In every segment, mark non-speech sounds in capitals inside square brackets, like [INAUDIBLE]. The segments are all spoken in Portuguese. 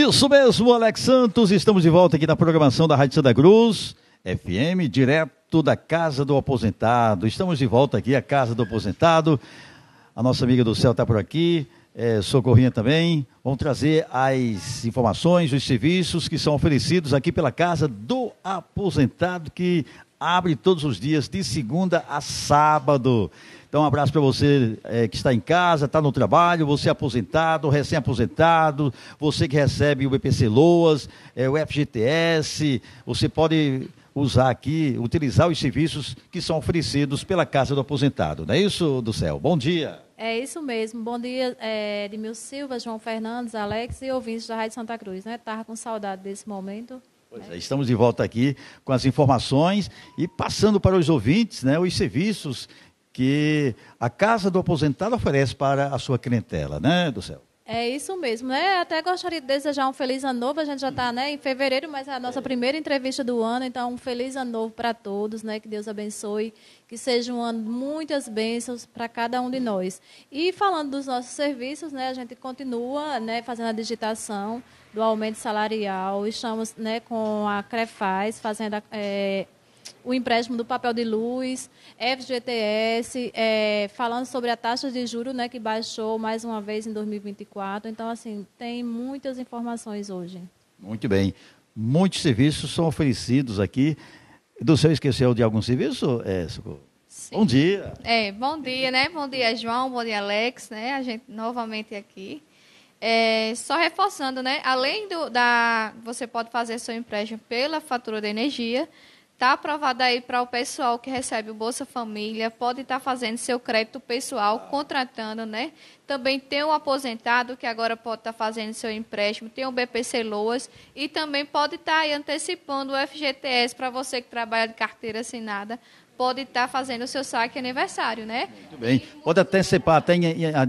Isso mesmo, Alex Santos. Estamos de volta aqui na programação da Rádio Santa Cruz, FM, direto da Casa do Aposentado. Estamos de volta aqui à Casa do Aposentado. A nossa amiga do céu está por aqui, é, Socorrinha também. Vamos trazer as informações, os serviços que são oferecidos aqui pela Casa do Aposentado, que abre todos os dias, de segunda a sábado. Então, um abraço para você é, que está em casa, está no trabalho, você aposentado, recém-aposentado, você que recebe o BPC Loas, é, o FGTS, você pode usar aqui, utilizar os serviços que são oferecidos pela Casa do Aposentado. Não é isso, do céu? Bom dia. É isso mesmo. Bom dia, é, Silva, João Fernandes, Alex e ouvintes da Rádio Santa Cruz. Né? Estava com saudade desse momento. Pois é, estamos de volta aqui com as informações e passando para os ouvintes né, os serviços que a casa do aposentado oferece para a sua clientela, né, do céu? É isso mesmo, né? Até gostaria de desejar um feliz ano novo. A gente já está, né, em fevereiro, mas é a nossa primeira entrevista do ano, então um feliz ano novo para todos, né? Que Deus abençoe, que seja um ano de muitas bênçãos para cada um de nós. E falando dos nossos serviços, né, a gente continua, né, fazendo a digitação do aumento salarial. Estamos, né, com a Crefaz fazendo a, é, o empréstimo do papel de luz, FGTS, é, falando sobre a taxa de juros, né, que baixou mais uma vez em 2024. Então, assim, tem muitas informações hoje. Muito bem. Muitos serviços são oferecidos aqui. Do seu esqueceu de algum serviço, é, Sim. Bom dia. É, bom dia, né? Bom dia, João. Bom dia, Alex, né? A gente novamente aqui. É, só reforçando, né? Além do, da. Você pode fazer seu empréstimo pela fatura de energia, Está aprovado aí para o pessoal que recebe o Bolsa Família, pode estar tá fazendo seu crédito pessoal, contratando, né? Também tem o um aposentado que agora pode estar tá fazendo seu empréstimo, tem o um BPC Loas e também pode estar tá antecipando o FGTS para você que trabalha de carteira assinada, pode estar tá fazendo o seu saque aniversário, né? Muito bem. Pode antecipar até em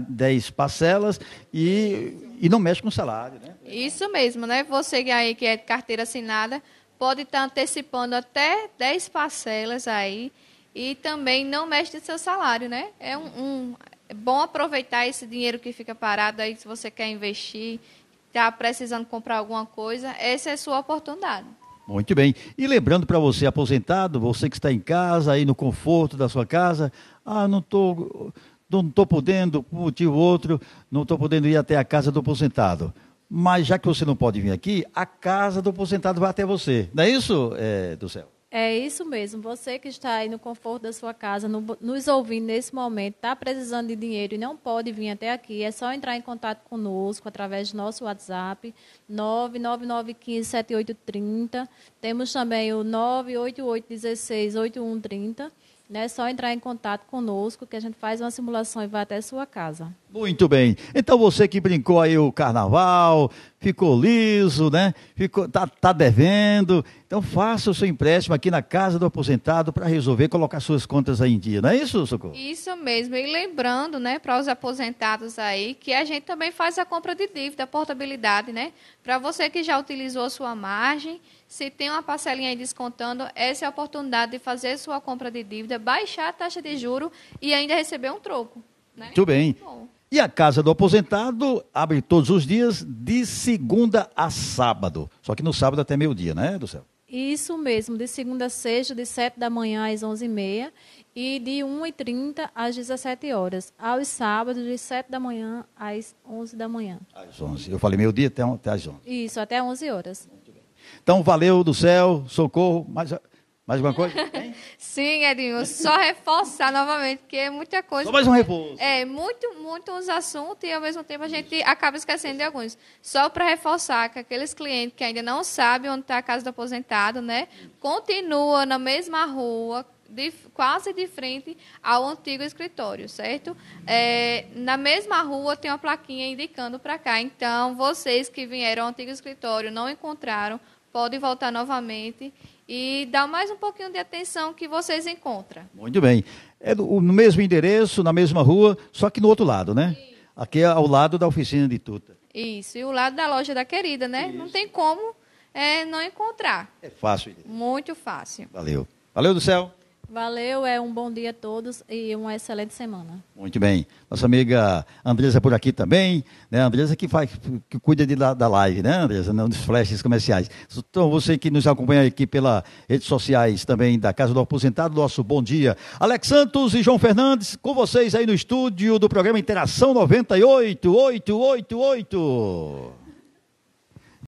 10 parcelas e, e não mexe com o salário, né? Isso mesmo, né? Você aí que é de carteira assinada pode estar antecipando até 10 parcelas aí e também não mexe no seu salário, né? É um, um é bom aproveitar esse dinheiro que fica parado aí se você quer investir, está precisando comprar alguma coisa, essa é a sua oportunidade. Muito bem. E lembrando para você aposentado, você que está em casa, aí no conforto da sua casa, ah, não estou não tô podendo, um motivo outro, não estou podendo ir até a casa do aposentado mas já que você não pode vir aqui, a casa do aposentado vai até você. Não é isso, é, do céu? É isso mesmo. Você que está aí no conforto da sua casa, no, nos ouvindo nesse momento, está precisando de dinheiro e não pode vir até aqui, é só entrar em contato conosco através do nosso WhatsApp, 999157830. Temos também o 988168130 né? É só entrar em contato conosco que a gente faz uma simulação e vai até sua casa. Muito bem. Então você que brincou aí o carnaval, ficou liso, né? Ficou tá, tá devendo. Então faça o seu empréstimo aqui na casa do aposentado para resolver colocar suas contas aí em dia. Não é isso, Socorro? Isso mesmo. E lembrando, né, para os aposentados aí, que a gente também faz a compra de dívida, portabilidade, né? Para você que já utilizou a sua margem se tem uma parcelinha aí descontando, essa é a oportunidade de fazer sua compra de dívida, baixar a taxa de juro e ainda receber um troco. Né? Muito bem. Bom. E a Casa do Aposentado abre todos os dias, de segunda a sábado. Só que no sábado até meio-dia, né, do céu? Isso mesmo, de segunda a sexta, de 7 da manhã às 11h30 e de 1h30 às 17 horas. Aos sábados, de 7 da manhã às 11 da manhã. Às 11. Eu falei meio-dia até, até às 11. Isso, até 11 horas. Então, valeu do céu, socorro, mais, mais alguma coisa? [LAUGHS] Sim, Edinho, só reforçar novamente, porque é muita coisa. Só mais um reforço. É, muito, muitos assuntos e ao mesmo tempo a gente acaba esquecendo de alguns. Só para reforçar que aqueles clientes que ainda não sabem onde está a casa do aposentado, né? Continua na mesma rua, de, quase de frente ao antigo escritório, certo? É, na mesma rua tem uma plaquinha indicando para cá. Então, vocês que vieram ao antigo escritório não encontraram, pode voltar novamente e dar mais um pouquinho de atenção que vocês encontram. Muito bem. É no mesmo endereço, na mesma rua, só que no outro lado, né? Isso. Aqui é ao lado da oficina de Tuta. Isso, e o lado da loja da querida, né? Isso. Não tem como é, não encontrar. É fácil. Muito fácil. Valeu. Valeu do céu. Valeu, é um bom dia a todos e uma excelente semana. Muito bem. Nossa amiga Andresa por aqui também, né? Andresa que faz, que cuida de, da, da live, né, Andresa? Não, né, dos flashes comerciais. Então, você que nos acompanha aqui pelas redes sociais também da Casa do Aposentado, nosso bom dia. Alex Santos e João Fernandes, com vocês aí no estúdio do programa Interação 98888.